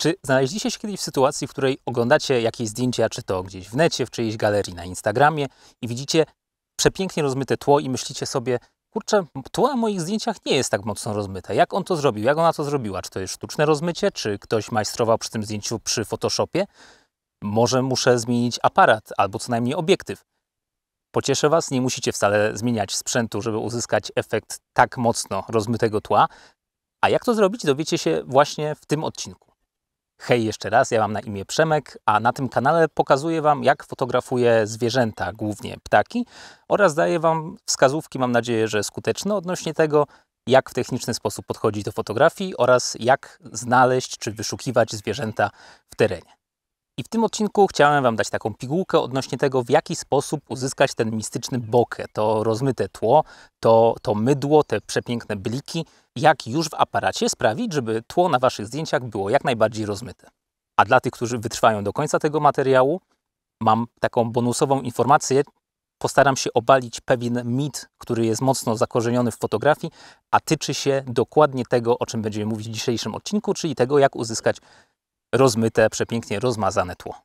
Czy znaleźliście się kiedyś w sytuacji, w której oglądacie jakieś zdjęcia, czy to gdzieś w necie, w czyjejś galerii na Instagramie i widzicie przepięknie rozmyte tło i myślicie sobie, kurczę, tło na moich zdjęciach nie jest tak mocno rozmyte. Jak on to zrobił? Jak ona to zrobiła? Czy to jest sztuczne rozmycie? Czy ktoś majstrował przy tym zdjęciu przy Photoshopie? Może muszę zmienić aparat albo co najmniej obiektyw. Pocieszę Was, nie musicie wcale zmieniać sprzętu, żeby uzyskać efekt tak mocno rozmytego tła. A jak to zrobić, dowiecie się właśnie w tym odcinku. Hej jeszcze raz, ja mam na imię Przemek, a na tym kanale pokazuję Wam, jak fotografuję zwierzęta, głównie ptaki, oraz daję Wam wskazówki, mam nadzieję, że skuteczne, odnośnie tego, jak w techniczny sposób podchodzić do fotografii oraz jak znaleźć czy wyszukiwać zwierzęta w terenie. I w tym odcinku chciałem Wam dać taką pigułkę odnośnie tego, w jaki sposób uzyskać ten mistyczny bokę, to rozmyte tło, to, to mydło, te przepiękne bliki, jak już w aparacie sprawić, żeby tło na Waszych zdjęciach było jak najbardziej rozmyte. A dla tych, którzy wytrwają do końca tego materiału, mam taką bonusową informację. Postaram się obalić pewien mit, który jest mocno zakorzeniony w fotografii, a tyczy się dokładnie tego, o czym będziemy mówić w dzisiejszym odcinku, czyli tego, jak uzyskać rozmyte, przepięknie rozmazane tło.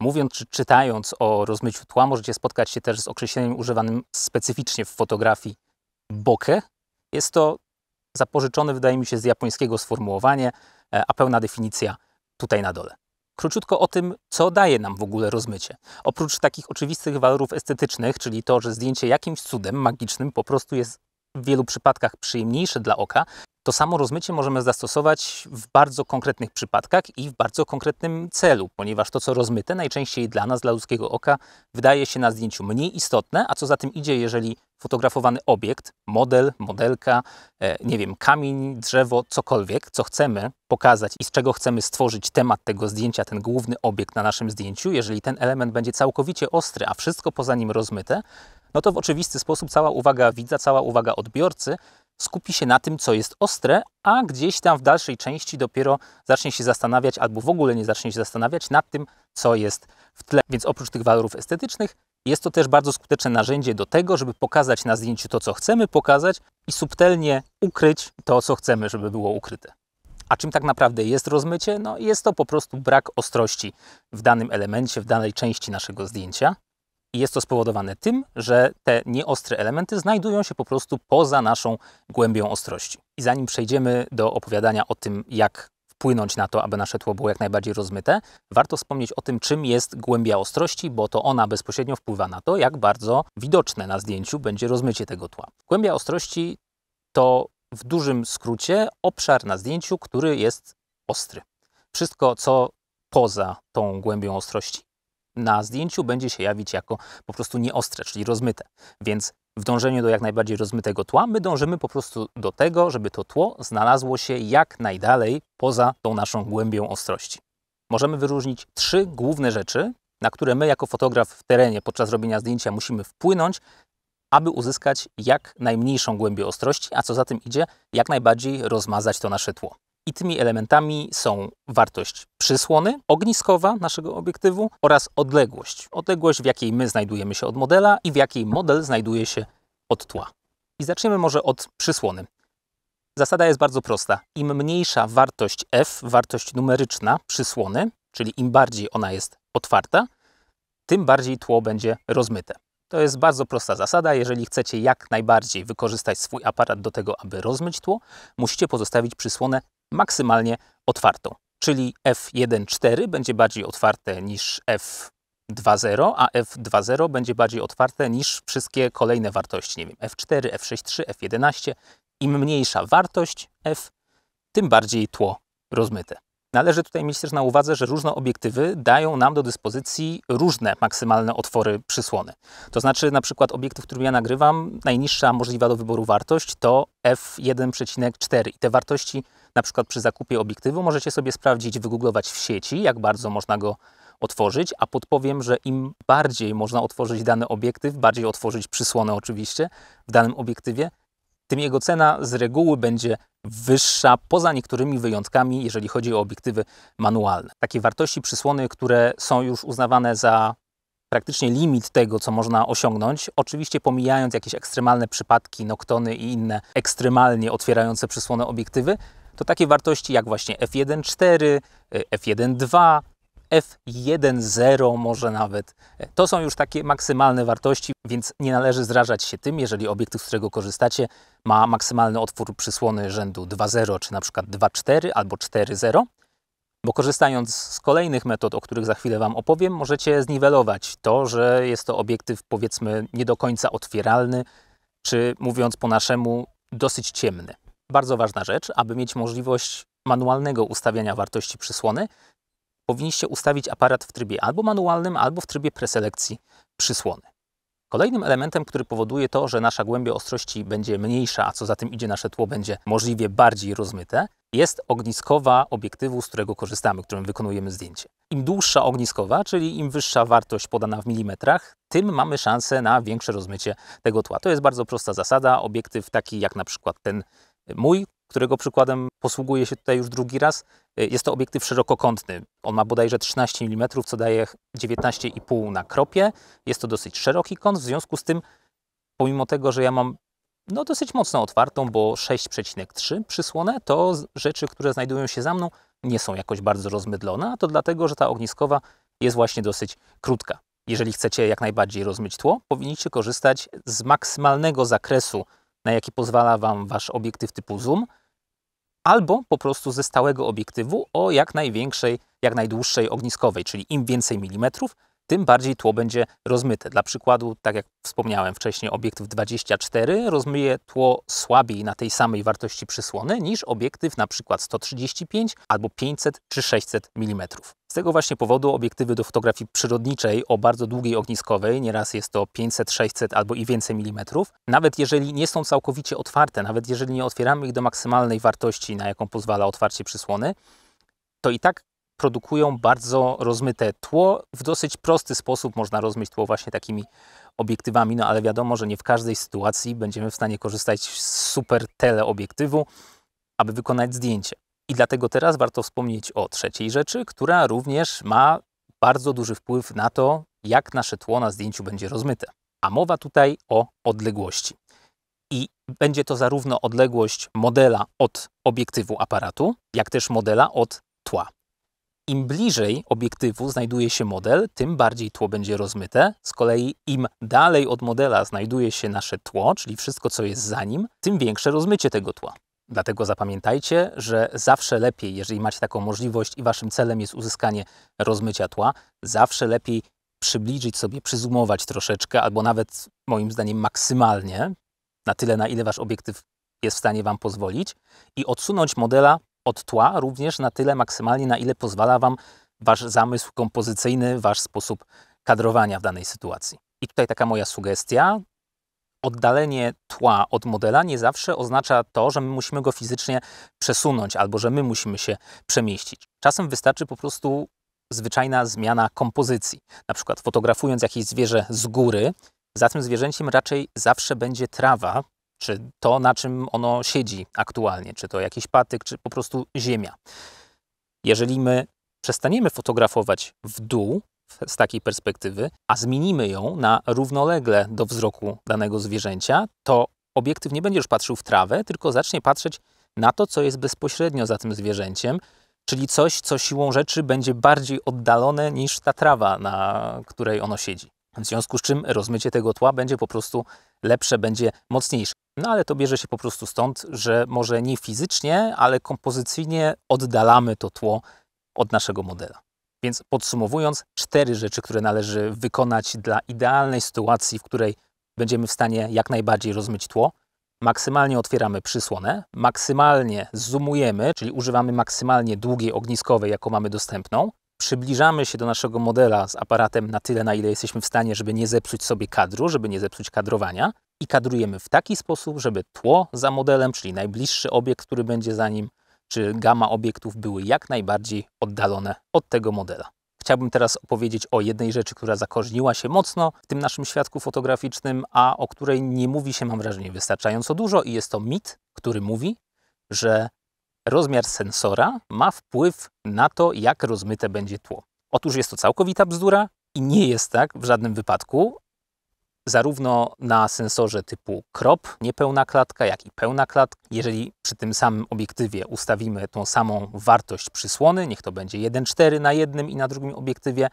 Mówiąc czy czytając o rozmyciu tła, możecie spotkać się też z określeniem używanym specyficznie w fotografii bokeh. Jest to zapożyczone, wydaje mi się, z japońskiego sformułowanie, e, a pełna definicja tutaj na dole. Króciutko o tym, co daje nam w ogóle rozmycie. Oprócz takich oczywistych walorów estetycznych, czyli to, że zdjęcie jakimś cudem magicznym po prostu jest w wielu przypadkach przyjemniejsze dla oka, to samo rozmycie możemy zastosować w bardzo konkretnych przypadkach i w bardzo konkretnym celu, ponieważ to, co rozmyte, najczęściej dla nas, dla ludzkiego oka, wydaje się na zdjęciu mniej istotne, a co za tym idzie, jeżeli fotografowany obiekt, model, modelka, e, nie wiem, kamień, drzewo, cokolwiek, co chcemy pokazać i z czego chcemy stworzyć temat tego zdjęcia, ten główny obiekt na naszym zdjęciu, jeżeli ten element będzie całkowicie ostry, a wszystko poza nim rozmyte, no to w oczywisty sposób cała uwaga widza, cała uwaga odbiorcy skupi się na tym, co jest ostre, a gdzieś tam w dalszej części dopiero zacznie się zastanawiać, albo w ogóle nie zacznie się zastanawiać nad tym, co jest w tle. Więc oprócz tych walorów estetycznych, jest to też bardzo skuteczne narzędzie do tego, żeby pokazać na zdjęciu to, co chcemy pokazać i subtelnie ukryć to, co chcemy, żeby było ukryte. A czym tak naprawdę jest rozmycie? No, jest to po prostu brak ostrości w danym elemencie, w danej części naszego zdjęcia. I jest to spowodowane tym, że te nieostre elementy znajdują się po prostu poza naszą głębią ostrości. I zanim przejdziemy do opowiadania o tym, jak wpłynąć na to, aby nasze tło było jak najbardziej rozmyte, warto wspomnieć o tym, czym jest głębia ostrości, bo to ona bezpośrednio wpływa na to, jak bardzo widoczne na zdjęciu będzie rozmycie tego tła. Głębia ostrości to w dużym skrócie obszar na zdjęciu, który jest ostry. Wszystko, co poza tą głębią ostrości na zdjęciu będzie się jawić jako po prostu nieostre, czyli rozmyte. Więc w dążeniu do jak najbardziej rozmytego tła, my dążymy po prostu do tego, żeby to tło znalazło się jak najdalej poza tą naszą głębią ostrości. Możemy wyróżnić trzy główne rzeczy, na które my jako fotograf w terenie podczas robienia zdjęcia musimy wpłynąć, aby uzyskać jak najmniejszą głębię ostrości, a co za tym idzie, jak najbardziej rozmazać to nasze tło. I tymi elementami są wartość przysłony, ogniskowa naszego obiektywu oraz odległość. Odległość, w jakiej my znajdujemy się od modela i w jakiej model znajduje się od tła. I zaczniemy może od przysłony. Zasada jest bardzo prosta. Im mniejsza wartość f, wartość numeryczna przysłony, czyli im bardziej ona jest otwarta, tym bardziej tło będzie rozmyte. To jest bardzo prosta zasada. Jeżeli chcecie jak najbardziej wykorzystać swój aparat do tego, aby rozmyć tło, musicie pozostawić przysłonę maksymalnie otwartą, czyli F1.4 będzie bardziej otwarte niż F2.0, a F2.0 będzie bardziej otwarte niż wszystkie kolejne wartości, nie wiem, F4, F6.3, F11. Im mniejsza wartość F, tym bardziej tło rozmyte. Należy tutaj mieć też na uwadze, że różne obiektywy dają nam do dyspozycji różne maksymalne otwory przysłony. To znaczy na przykład obiektyw, którym ja nagrywam, najniższa możliwa do wyboru wartość to f1,4 i te wartości na przykład przy zakupie obiektywu możecie sobie sprawdzić, wygooglować w sieci, jak bardzo można go otworzyć, a podpowiem, że im bardziej można otworzyć dany obiektyw, bardziej otworzyć przysłonę oczywiście w danym obiektywie, tym jego cena z reguły będzie wyższa, poza niektórymi wyjątkami, jeżeli chodzi o obiektywy manualne. Takie wartości przysłony, które są już uznawane za praktycznie limit tego, co można osiągnąć, oczywiście pomijając jakieś ekstremalne przypadki, noktony i inne ekstremalnie otwierające przysłonę obiektywy, to takie wartości jak właśnie F1.4, F1.2, F1.0 może nawet. E, to są już takie maksymalne wartości, więc nie należy zrażać się tym, jeżeli obiektyw, z którego korzystacie, ma maksymalny otwór przysłony rzędu 2.0 czy na przykład 2.4 albo 4.0, bo korzystając z kolejnych metod, o których za chwilę Wam opowiem, możecie zniwelować to, że jest to obiektyw powiedzmy nie do końca otwieralny, czy mówiąc po naszemu dosyć ciemny. Bardzo ważna rzecz, aby mieć możliwość manualnego ustawiania wartości przysłony, powinniście ustawić aparat w trybie albo manualnym, albo w trybie preselekcji przysłony. Kolejnym elementem, który powoduje to, że nasza głębia ostrości będzie mniejsza, a co za tym idzie nasze tło będzie możliwie bardziej rozmyte, jest ogniskowa obiektywu, z którego korzystamy, którym wykonujemy zdjęcie. Im dłuższa ogniskowa, czyli im wyższa wartość podana w milimetrach, tym mamy szansę na większe rozmycie tego tła. To jest bardzo prosta zasada. Obiektyw taki jak na przykład ten Mój, którego przykładem posługuje się tutaj już drugi raz, e, jest to obiektyw szerokokątny. On ma bodajże 13 mm, co daje 19,5 na kropie. Jest to dosyć szeroki kąt, w związku z tym, pomimo tego, że ja mam no, dosyć mocno otwartą, bo 6,3 przysłonę, to rzeczy, które znajdują się za mną, nie są jakoś bardzo rozmydlone, a to dlatego, że ta ogniskowa jest właśnie dosyć krótka. Jeżeli chcecie jak najbardziej rozmyć tło, powinniście korzystać z maksymalnego zakresu na jaki pozwala Wam Wasz obiektyw typu zoom, albo po prostu ze stałego obiektywu o jak największej, jak najdłuższej ogniskowej, czyli im więcej milimetrów, tym bardziej tło będzie rozmyte. Dla przykładu, tak jak wspomniałem wcześniej, obiektyw 24 rozmyje tło słabiej na tej samej wartości przysłony niż obiektyw na przykład 135 albo 500 czy 600 mm. Z tego właśnie powodu obiektywy do fotografii przyrodniczej o bardzo długiej ogniskowej, nieraz jest to 500, 600 albo i więcej milimetrów, nawet jeżeli nie są całkowicie otwarte, nawet jeżeli nie otwieramy ich do maksymalnej wartości, na jaką pozwala otwarcie przysłony, to i tak produkują bardzo rozmyte tło. W dosyć prosty sposób można rozmyć tło właśnie takimi obiektywami, no ale wiadomo, że nie w każdej sytuacji będziemy w stanie korzystać z super teleobiektywu, aby wykonać zdjęcie. I dlatego teraz warto wspomnieć o trzeciej rzeczy, która również ma bardzo duży wpływ na to, jak nasze tło na zdjęciu będzie rozmyte. A mowa tutaj o odległości. I będzie to zarówno odległość modela od obiektywu aparatu, jak też modela od tła. Im bliżej obiektywu znajduje się model, tym bardziej tło będzie rozmyte. Z kolei im dalej od modela znajduje się nasze tło, czyli wszystko co jest za nim, tym większe rozmycie tego tła. Dlatego zapamiętajcie, że zawsze lepiej, jeżeli macie taką możliwość i waszym celem jest uzyskanie rozmycia tła, zawsze lepiej przybliżyć sobie, przyzumować troszeczkę, albo nawet moim zdaniem maksymalnie, na tyle na ile wasz obiektyw jest w stanie wam pozwolić, i odsunąć modela od tła również na tyle maksymalnie, na ile pozwala Wam Wasz zamysł kompozycyjny, Wasz sposób kadrowania w danej sytuacji. I tutaj taka moja sugestia. Oddalenie tła od modela nie zawsze oznacza to, że my musimy go fizycznie przesunąć albo że my musimy się przemieścić. Czasem wystarczy po prostu zwyczajna zmiana kompozycji. Na przykład fotografując jakieś zwierzę z góry, za tym zwierzęciem raczej zawsze będzie trawa, czy to, na czym ono siedzi aktualnie, czy to jakiś patyk, czy po prostu ziemia. Jeżeli my przestaniemy fotografować w dół z takiej perspektywy, a zmienimy ją na równolegle do wzroku danego zwierzęcia, to obiektyw nie będzie już patrzył w trawę, tylko zacznie patrzeć na to, co jest bezpośrednio za tym zwierzęciem, czyli coś, co siłą rzeczy będzie bardziej oddalone niż ta trawa, na której ono siedzi. W związku z czym rozmycie tego tła będzie po prostu lepsze, będzie mocniejsze. No ale to bierze się po prostu stąd, że może nie fizycznie, ale kompozycyjnie oddalamy to tło od naszego modela. Więc podsumowując, cztery rzeczy, które należy wykonać dla idealnej sytuacji, w której będziemy w stanie jak najbardziej rozmyć tło. Maksymalnie otwieramy przysłonę, maksymalnie zoomujemy, czyli używamy maksymalnie długiej ogniskowej, jaką mamy dostępną, przybliżamy się do naszego modela z aparatem na tyle, na ile jesteśmy w stanie, żeby nie zepsuć sobie kadru, żeby nie zepsuć kadrowania i kadrujemy w taki sposób, żeby tło za modelem, czyli najbliższy obiekt, który będzie za nim, czy gama obiektów były jak najbardziej oddalone od tego modela. Chciałbym teraz opowiedzieć o jednej rzeczy, która zakorzeniła się mocno w tym naszym świadku fotograficznym, a o której nie mówi się, mam wrażenie, wystarczająco dużo i jest to mit, który mówi, że rozmiar sensora ma wpływ na to, jak rozmyte będzie tło. Otóż jest to całkowita bzdura i nie jest tak w żadnym wypadku. Zarówno na sensorze typu crop, niepełna klatka, jak i pełna klatka. Jeżeli przy tym samym obiektywie ustawimy tą samą wartość przysłony, niech to będzie 1,4 na jednym i na drugim obiektywie,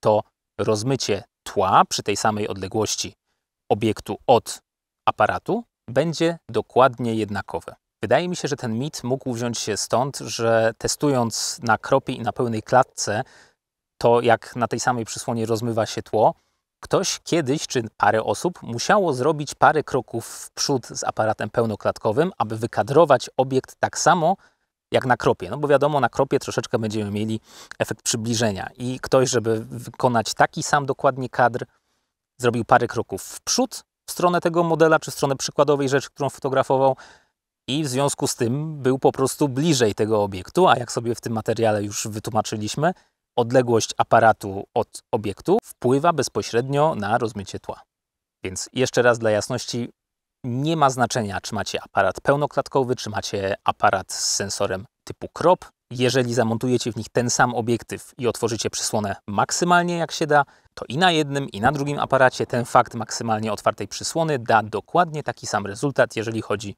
to rozmycie tła przy tej samej odległości obiektu od aparatu będzie dokładnie jednakowe. Wydaje mi się, że ten mit mógł wziąć się stąd, że testując na kropie i na pełnej klatce to, jak na tej samej przysłonie rozmywa się tło, ktoś kiedyś, czy parę osób, musiało zrobić parę kroków w przód z aparatem pełnoklatkowym, aby wykadrować obiekt tak samo jak na kropie. No bo wiadomo, na kropie troszeczkę będziemy mieli efekt przybliżenia. I ktoś, żeby wykonać taki sam dokładnie kadr, zrobił parę kroków w przód w stronę tego modela, czy w stronę przykładowej rzeczy, którą fotografował, i w związku z tym był po prostu bliżej tego obiektu, a jak sobie w tym materiale już wytłumaczyliśmy, odległość aparatu od obiektu wpływa bezpośrednio na rozmycie tła. Więc jeszcze raz dla jasności, nie ma znaczenia, czy macie aparat pełnoklatkowy, czy macie aparat z sensorem typu crop. Jeżeli zamontujecie w nich ten sam obiektyw i otworzycie przysłonę maksymalnie jak się da, to i na jednym, i na drugim aparacie ten fakt maksymalnie otwartej przysłony da dokładnie taki sam rezultat, jeżeli chodzi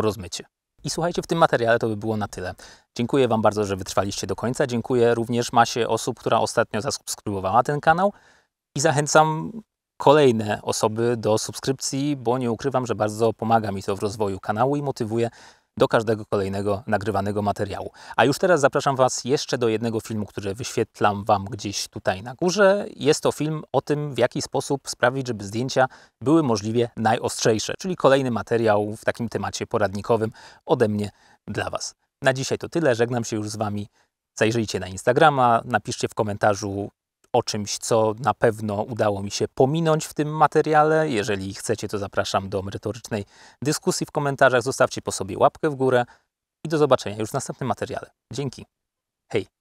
o rozmycie. I słuchajcie, w tym materiale to by było na tyle. Dziękuję Wam bardzo, że wytrwaliście do końca. Dziękuję również masie osób, która ostatnio zasubskrybowała ten kanał i zachęcam kolejne osoby do subskrypcji, bo nie ukrywam, że bardzo pomaga mi to w rozwoju kanału i motywuje do każdego kolejnego nagrywanego materiału. A już teraz zapraszam Was jeszcze do jednego filmu, który wyświetlam Wam gdzieś tutaj na górze. Jest to film o tym, w jaki sposób sprawić, żeby zdjęcia były możliwie najostrzejsze, czyli kolejny materiał w takim temacie poradnikowym ode mnie dla Was. Na dzisiaj to tyle, żegnam się już z Wami. Zajrzyjcie na Instagrama, napiszcie w komentarzu, o czymś, co na pewno udało mi się pominąć w tym materiale. Jeżeli chcecie, to zapraszam do merytorycznej dyskusji w komentarzach. Zostawcie po sobie łapkę w górę i do zobaczenia już w następnym materiale. Dzięki. Hej!